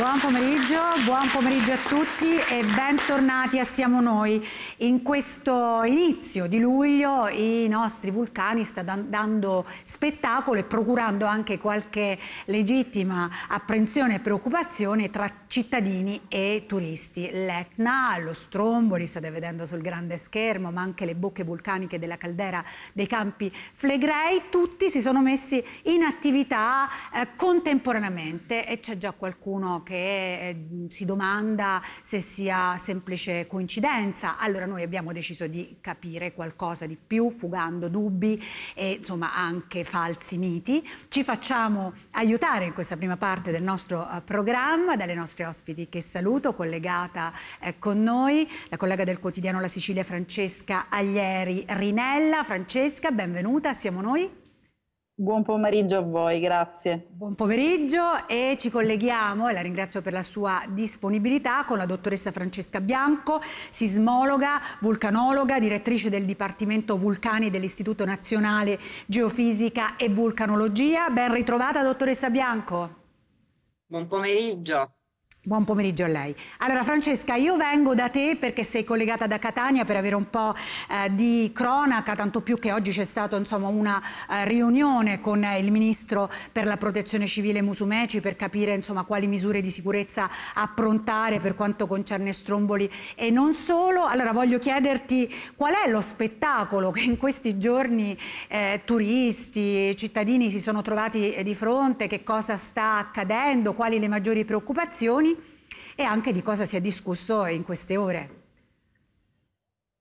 Buon pomeriggio, buon pomeriggio a tutti e bentornati a Siamo Noi. In questo inizio di luglio i nostri vulcani stanno dando spettacolo e procurando anche qualche legittima apprensione e preoccupazione tra cittadini e turisti. L'Etna, lo Stromboli, state vedendo sul grande schermo, ma anche le bocche vulcaniche della caldera dei campi Flegrei, tutti si sono messi in attività eh, contemporaneamente e c'è già qualcuno che che eh, si domanda se sia semplice coincidenza. Allora noi abbiamo deciso di capire qualcosa di più, fugando dubbi e insomma anche falsi miti. Ci facciamo aiutare in questa prima parte del nostro eh, programma dalle nostre ospiti che saluto, collegata eh, con noi, la collega del quotidiano La Sicilia Francesca Aglieri Rinella. Francesca, benvenuta, siamo noi. Buon pomeriggio a voi, grazie. Buon pomeriggio e ci colleghiamo, e la ringrazio per la sua disponibilità, con la dottoressa Francesca Bianco, sismologa, vulcanologa, direttrice del Dipartimento Vulcani dell'Istituto Nazionale Geofisica e Vulcanologia. Ben ritrovata, dottoressa Bianco. Buon pomeriggio. Buon pomeriggio a lei. Allora Francesca, io vengo da te perché sei collegata da Catania per avere un po' eh, di cronaca, tanto più che oggi c'è stata insomma, una eh, riunione con eh, il Ministro per la Protezione Civile Musumeci per capire insomma, quali misure di sicurezza approntare per quanto concerne Stromboli e non solo. Allora voglio chiederti qual è lo spettacolo che in questi giorni eh, turisti, cittadini si sono trovati eh, di fronte, che cosa sta accadendo, quali le maggiori preoccupazioni e anche di cosa si è discusso in queste ore.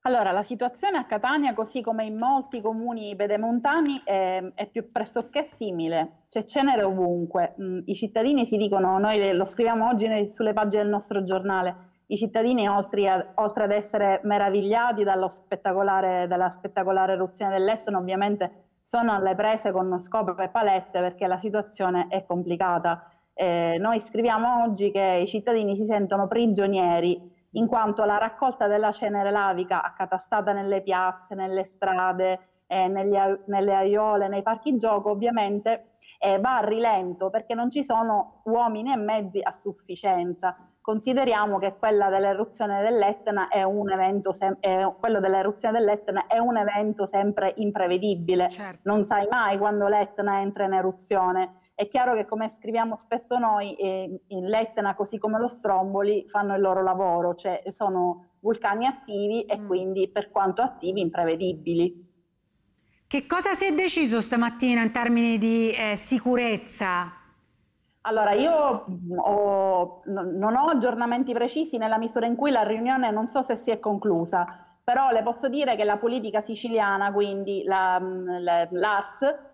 Allora, la situazione a Catania, così come in molti comuni pedemontani, è, è più pressoché simile. C'è cenere ovunque. Mm, I cittadini si dicono, noi lo scriviamo oggi sulle pagine del nostro giornale, i cittadini, oltre, a, oltre ad essere meravigliati spettacolare, dalla spettacolare eruzione dell'Etna, ovviamente sono alle prese con scopo e palette perché la situazione è complicata eh, noi scriviamo oggi che i cittadini si sentono prigionieri in quanto la raccolta della cenere lavica accatastata nelle piazze, nelle strade, eh, negli, nelle aiole, nei parchi gioco, ovviamente eh, va a rilento perché non ci sono uomini e mezzi a sufficienza. Consideriamo che quella dell'eruzione dell'Etna è un evento, sem- eh, dell'Etna è un evento sempre imprevedibile, certo. non sai mai quando l'Etna entra in eruzione. È chiaro che come scriviamo spesso noi, eh, in Letna così come lo Stromboli fanno il loro lavoro, cioè sono vulcani attivi e mm. quindi per quanto attivi imprevedibili. Che cosa si è deciso stamattina in termini di eh, sicurezza? Allora, io mm, ho, non ho aggiornamenti precisi nella misura in cui la riunione non so se si è conclusa, però le posso dire che la politica siciliana, quindi mm, l'ARS, la, la,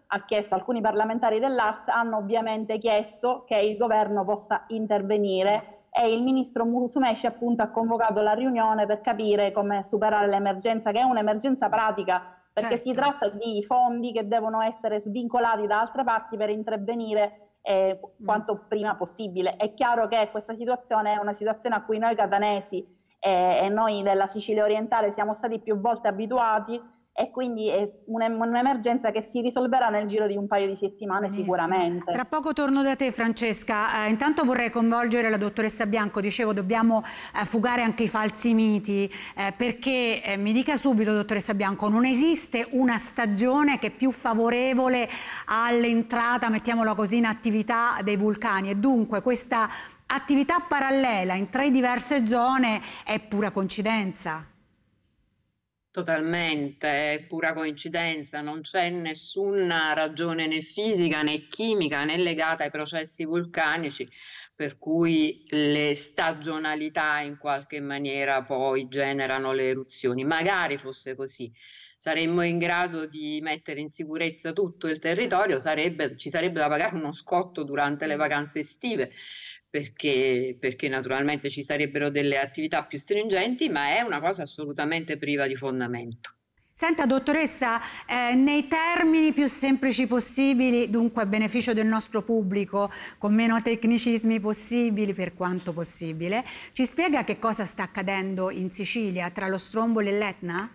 ha chiesto, alcuni parlamentari dell'ARS hanno ovviamente chiesto che il governo possa intervenire e il ministro Musumesci appunto ha convocato la riunione per capire come superare l'emergenza, che è un'emergenza pratica, perché certo. si tratta di fondi che devono essere svincolati da altre parti per intervenire eh, mm. quanto mm. prima possibile. È chiaro che questa situazione è una situazione a cui noi catanesi eh, e noi della Sicilia orientale siamo stati più volte abituati e quindi è un'emergenza che si risolverà nel giro di un paio di settimane Benissimo. sicuramente. Tra poco torno da te Francesca, eh, intanto vorrei coinvolgere la dottoressa Bianco, dicevo dobbiamo eh, fugare anche i falsi miti, eh, perché eh, mi dica subito dottoressa Bianco, non esiste una stagione che è più favorevole all'entrata, mettiamola così, in attività dei vulcani e dunque questa attività parallela in tre diverse zone è pura coincidenza? Totalmente, è pura coincidenza, non c'è nessuna ragione né fisica né chimica né legata ai processi vulcanici, per cui le stagionalità in qualche maniera poi generano le eruzioni. Magari fosse così, saremmo in grado di mettere in sicurezza tutto il territorio, sarebbe, ci sarebbe da pagare uno scotto durante le mm. vacanze estive perché, perché, naturalmente ci sarebbero delle attività più stringenti, ma è una cosa assolutamente priva di fondamento. Senta dottoressa, eh, nei termini più semplici possibili, dunque a beneficio del nostro pubblico, con meno tecnicismi possibili per quanto possibile, ci spiega che cosa sta accadendo in Sicilia tra lo strombolo e l'Etna?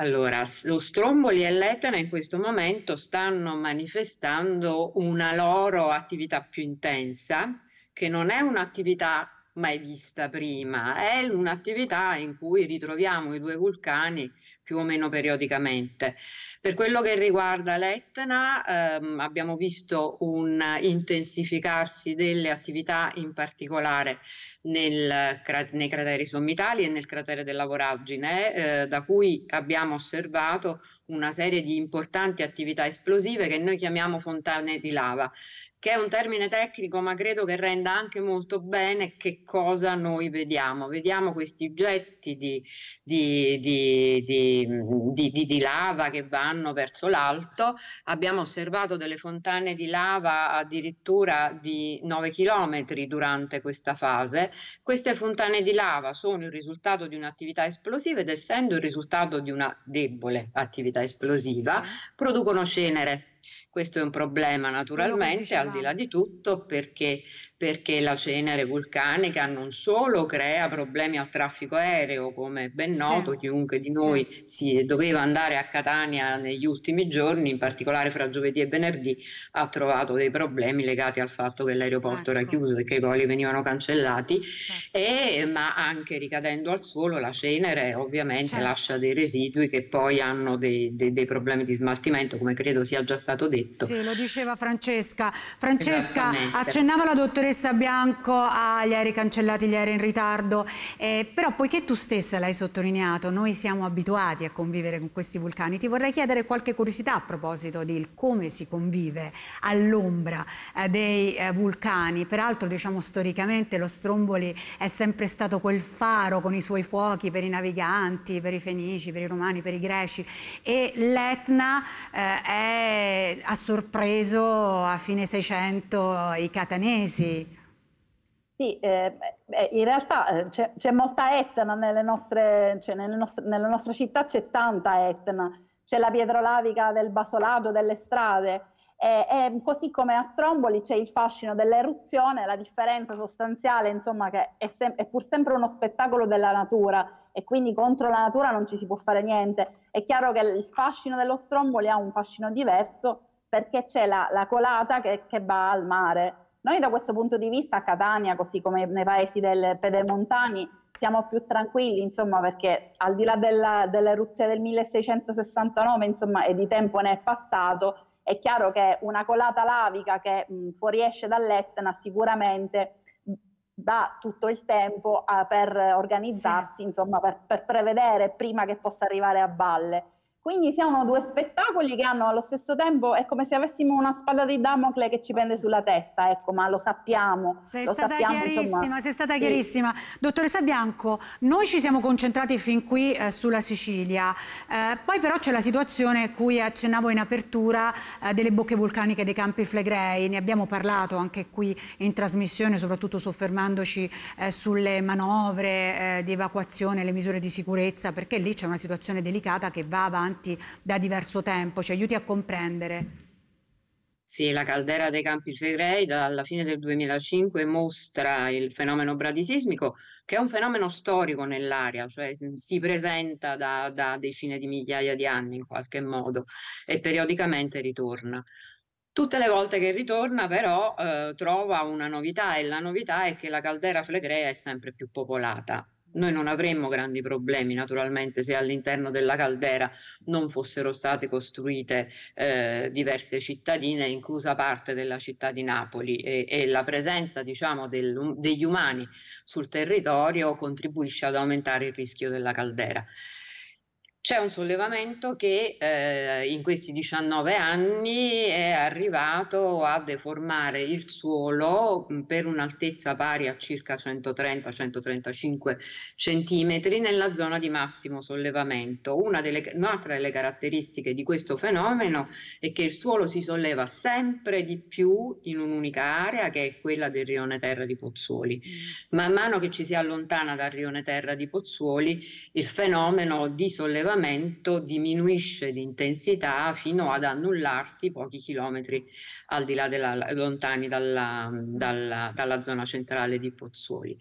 Allora, lo Stromboli e l'Etna in questo momento stanno manifestando una loro attività più intensa, che non è un'attività mai vista prima, è un'attività in cui ritroviamo i due vulcani più o meno periodicamente. Per quello che riguarda l'Etna ehm, abbiamo visto un intensificarsi delle attività in particolare nel, nei crateri sommitali e nel cratere della Voragine, eh, da cui abbiamo osservato una serie di importanti attività esplosive che noi chiamiamo fontane di lava che è un termine tecnico ma credo che renda anche molto bene che cosa noi vediamo. Vediamo questi getti di, di, di, di, lava che vanno verso l'alto, abbiamo osservato delle fontane di lava addirittura di 9 km durante questa fase. Queste fontane di lava sono il risultato di un'attività esplosiva ed essendo il risultato di una debole attività esplosiva, sì. producono cenere questo è un problema naturalmente al di là di tutto perché perché la cenere vulcanica non solo crea problemi al traffico aereo, come è ben noto, sì. chiunque di noi sì. si doveva andare a Catania negli ultimi giorni, in particolare fra giovedì e venerdì, ha trovato dei problemi legati al fatto che l'aeroporto ecco. era chiuso e che i voli venivano cancellati, certo. e, ma anche ricadendo al suolo la cenere ovviamente certo. lascia dei residui che poi hanno dei, dei, dei, problemi di smaltimento, come credo sia già stato detto. Sì, lo diceva Francesca. Francesca accennava la dottoressa dottoressa Bianco agli ah, aerei cancellati, gli aerei in ritardo, eh, però poiché tu stessa l'hai sottolineato, noi siamo abituati a convivere con questi vulcani, ti vorrei chiedere qualche curiosità a proposito di come si convive all'ombra eh, dei eh, vulcani. Peraltro, diciamo storicamente, lo Stromboli è sempre stato quel faro con i suoi fuochi per i naviganti, per i fenici, per i romani, per i greci e l'Etna eh, è, ha sorpreso a fine 600 i catanesi sì, ehm, eh, beh, in realtà eh, c'è, c'è, molta Etna nelle nostre, cioè nelle nostre, nella nostra città c'è tanta Etna, c'è la pietrolavica del basolato, delle strade, e, e, così come a Stromboli c'è il fascino dell'eruzione, la differenza sostanziale insomma che è, sem- è, pur sempre uno spettacolo della natura e quindi contro la natura non ci si può fare niente. È chiaro che il fascino dello Stromboli ha un fascino diverso perché c'è la, la colata che, che va al mare noi da questo punto di vista a Catania, così come nei paesi del Pedemontani, siamo più tranquilli, insomma, perché al di là della, dell'eruzione del 1669, insomma, e di tempo ne è passato, è chiaro che una colata lavica che mh, fuoriesce dall'Etna sicuramente dà tutto il tempo a, eh, per organizzarsi, sì. insomma, per, per prevedere prima che possa arrivare a valle. Quindi siamo due spettacoli che hanno allo stesso tempo, è come se avessimo una spada di Damocle che ci pende sulla testa, ecco, ma lo sappiamo. Sei lo stata sappiamo, chiarissima, insomma. sei stata sì. chiarissima. Dottoressa Bianco, noi ci siamo concentrati fin qui eh, sulla Sicilia, eh, poi però c'è la situazione cui accennavo in apertura eh, delle bocche vulcaniche dei Campi Flegrei, ne abbiamo parlato anche qui in trasmissione, soprattutto soffermandoci eh, sulle manovre eh, di evacuazione, le misure di sicurezza, perché lì c'è una situazione delicata che va avanti avanti da diverso tempo, ci aiuti a comprendere. Sì, la caldera dei Campi Flegrei dalla fine del 2005 mostra il fenomeno bradisismico che è un fenomeno storico nell'area, cioè si presenta da, da decine di migliaia di anni in qualche modo e periodicamente ritorna. Tutte le volte che ritorna però eh, trova una novità e la novità è che la caldera flegrea è sempre più popolata noi non avremmo grandi problemi naturalmente se all'interno della caldera non fossero state costruite eh, diverse cittadine, inclusa parte della città di Napoli e, e la presenza diciamo, del, degli umani sul territorio contribuisce ad aumentare il rischio della caldera. C'è un sollevamento che eh, in questi 19 anni è arrivato a deformare il suolo mm, per un'altezza pari a circa 130-135 cm nella zona di massimo sollevamento. Delle, un'altra delle caratteristiche di questo fenomeno è che il suolo si solleva sempre di più in un'unica area che è quella del rione Terra di Pozzuoli. Mm. Man mano che ci si allontana dal rione Terra di Pozzuoli, il fenomeno di sollevamento spostamento diminuisce di intensità fino ad annullarsi pochi chilometri al di là della, lontani dalla, dalla, dalla zona centrale di Pozzuoli.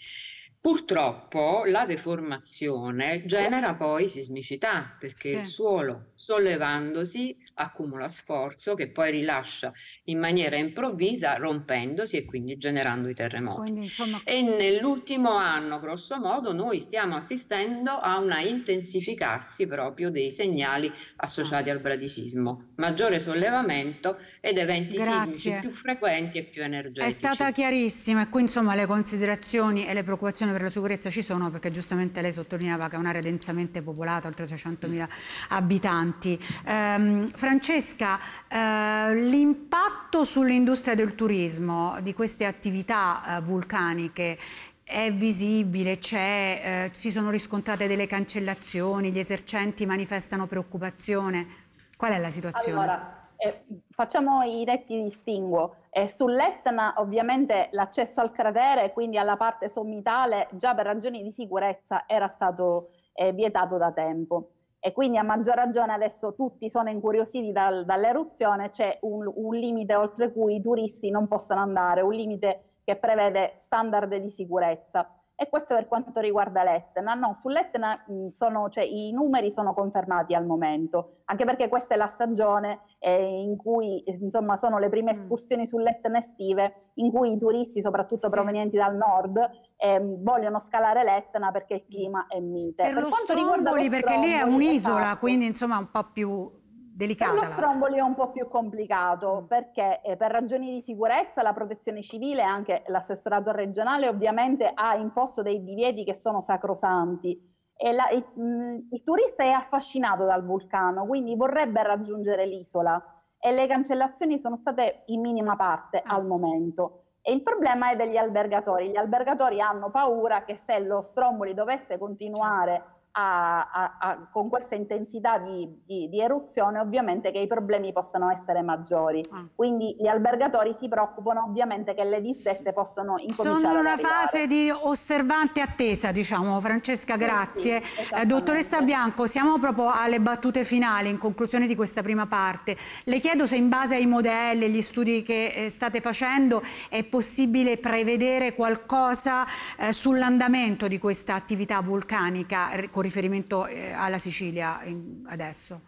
Purtroppo la deformazione genera poi sismicità perché sì. il suolo sollevandosi accumula sforzo che poi rilascia in maniera improvvisa rompendosi e quindi generando i terremoti. Quindi, insomma... E nell'ultimo anno, grosso modo, noi stiamo assistendo a una intensificarsi proprio dei segnali associati ah. al bradisismo, maggiore sollevamento ed eventi Grazie. sismici più frequenti e più energetici. È stata chiarissima e qui insomma le considerazioni e le preoccupazioni per la sicurezza ci sono perché giustamente lei sottolineava che è un'area densamente popolata, oltre 600.000 mm. abitanti importanti. Eh, Francesca, eh, l'impatto sull'industria del turismo di queste attività eh, vulcaniche è visibile, c'è, eh, si sono riscontrate delle cancellazioni, gli esercenti manifestano preoccupazione. Qual è la situazione? Allora, eh, facciamo i detti di distinguo. Eh, Sull'Etna ovviamente l'accesso al cratere, quindi alla parte sommitale, già per ragioni di sicurezza era stato eh, vietato da tempo e quindi a maggior ragione adesso tutti sono incuriositi dal, dall'eruzione, c'è un, un limite oltre cui i turisti non possono andare, un limite che prevede standard di sicurezza. E questo per quanto riguarda l'Etna. No, sull'Etna sono, cioè, i numeri sono confermati al momento, anche perché questa è la stagione eh, in cui insomma, sono le prime mm. escursioni sull'Etna estive, in cui i turisti, soprattutto sì. provenienti dal nord, eh, vogliono scalare l'Etna perché il mm. clima è mite. Per, per lo Stromboli, lo perché lì è un'isola, esatto. quindi insomma un po' più Delicata. lo stromboli è un po' più complicato mm. perché eh, per ragioni di sicurezza la protezione civile e anche l'assessorato regionale ovviamente ha imposto dei divieti che sono sacrosanti e la, il, mh, mm, il turista è affascinato dal vulcano quindi vorrebbe raggiungere l'isola e le cancellazioni sono state in minima parte ah. al momento. E il problema è degli albergatori. Gli albergatori hanno paura che se lo stromboli dovesse continuare certo a, a, a, con questa intensità di, di, di, eruzione ovviamente che i problemi possano essere maggiori. Ah. Quindi gli albergatori si preoccupano ovviamente che le dissette possano incominciare Sono in una fase di osservante attesa, diciamo. Francesca, grazie. Sì, sì, eh, dottoressa Bianco, siamo proprio alle battute finali, in conclusione di questa prima parte. Le chiedo se in base ai modelli, agli studi che eh, state facendo, è possibile prevedere qualcosa eh, sull'andamento di questa attività vulcanica riferimento eh, alla Sicilia adesso?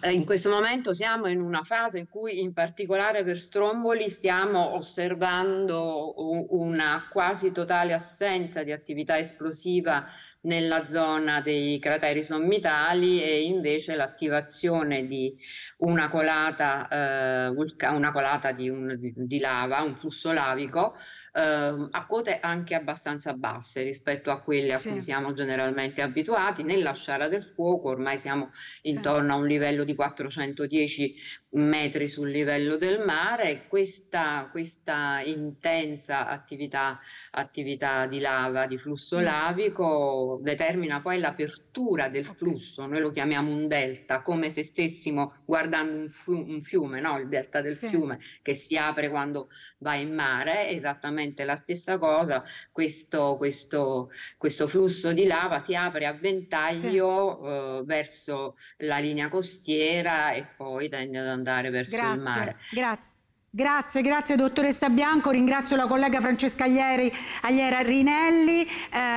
Eh, in questo momento siamo in una fase in cui in particolare per Stromboli stiamo osservando una quasi totale assenza di attività esplosiva nella zona dei crateri sommitali e invece l'attivazione di una colata, eh, vulca- una colata di, un, di, lava, un flusso lavico, eh, a quote anche abbastanza basse rispetto a quelle sì. a cui siamo generalmente abituati. Nella sciara del fuoco ormai siamo intorno sì. a un livello di 410 metri sul livello del mare. Questa, questa intensa attività, attività di lava, di flusso mm. lavico, determina poi l'apertura curvatura del flusso, noi lo chiamiamo un delta, come se stessimo guardando un, fiume, un fiume no? il delta del sì. fiume che si apre quando va in mare, esattamente la stessa cosa, questo, questo, questo flusso di lava si apre a ventaglio sì. eh, verso la linea costiera e poi tende ad andare verso grazie, il mare. Grazie. Grazie, grazie dottoressa Bianco, ringrazio la collega Francesca Aglieri, Agliera Rinelli. Eh...